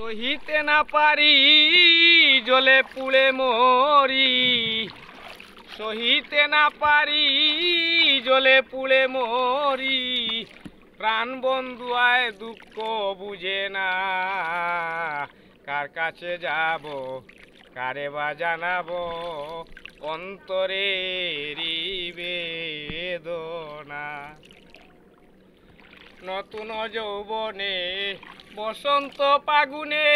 সহিতে না পারি জলে পুড়ে মরি সহিতে না পারি জলে পুড়ে মরি প্রাণ বন্ধু আয় দুঃখ বুঝে না কার কাছে যাব কারে বা জানাবো অন্তরে বেদনা নতুন যৌবনে বসন্ত পাগুনে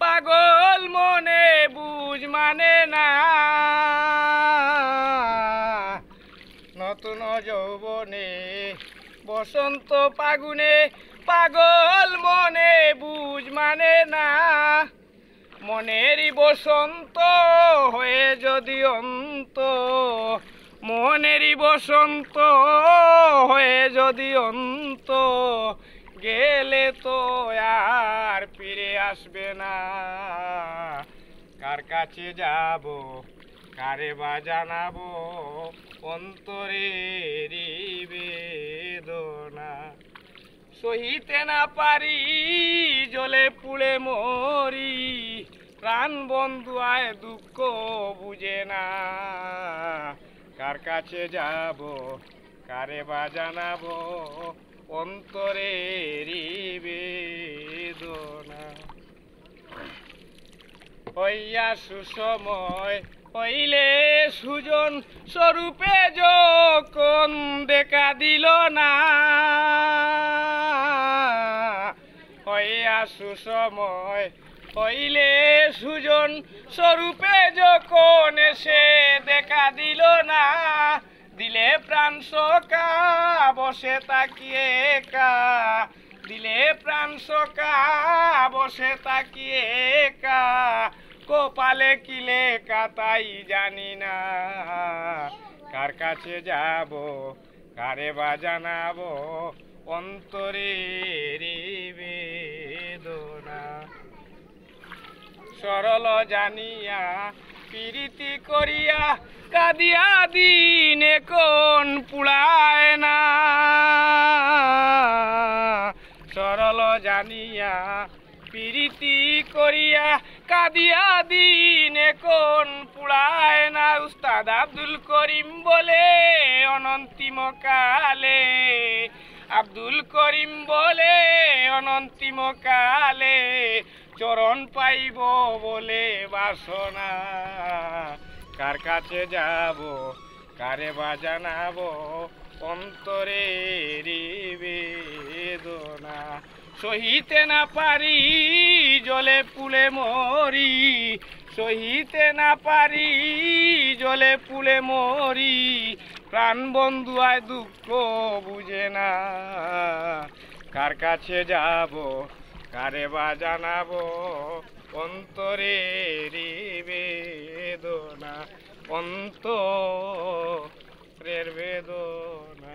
পাগল মনে বুঝ মানে না নতুন যৌবনে বসন্ত পাগুনে পাগল মনে বুঝ মানে না মনেরই বসন্ত হয়ে যদি অন্ত মনেরই বসন্ত হয়ে যদি অন্ত গেলে তো আসবে না কার কাছে যাব কারে বা জানাবো অন্তরের বেদনা সহিতে না পারি জলে পুড়ে মরি প্রাণ বন্ধু আয় দুঃখ বুঝে না কার কাছে যাব কারে বা জানাবো অন্তরের বেদনা হইয়া সুসময় হইলে সুজন স্বরূপে যখন দেখা দিল না হইয়া সুসময় হইলে সুজন স্বরূপে যখন সে দেখা দিল না দিলে প্রাণ শোকা বসে তাকিয়ে কা দিলে প্রাণ শোকা বসে তাকিয়ে কা কপালে কিলে কাতাই জানি না কার কাছে যাব কারে বা জানাবো অন্তরের বেদনা সরল জানিয়া পিরিতি করিয়া কাদিয়া দিনে কোন পুড়ায় না সরল জানিয়া পিরিতি করিয়া কাদিয়া দিন কোন পুড়ায় না উস্তাদ আব্দুল করিম বলে অনন্তিম কালে আব্দুল করিম বলে অনন্তিম কালে চরণ পাইব বলে বাসনা কার কাছে যাব কারে বা জানাবো অন্তরে বেদনা সহিতে না পারি জলে পুলে মরি সহিতে না পারি জলে পুলে মরি প্রাণ বন্ধু আয় দুঃখ বুঝে না কার কাছে যাব কারে বা জানাবো অন্তরে বেদনা অন্তরের বেদনা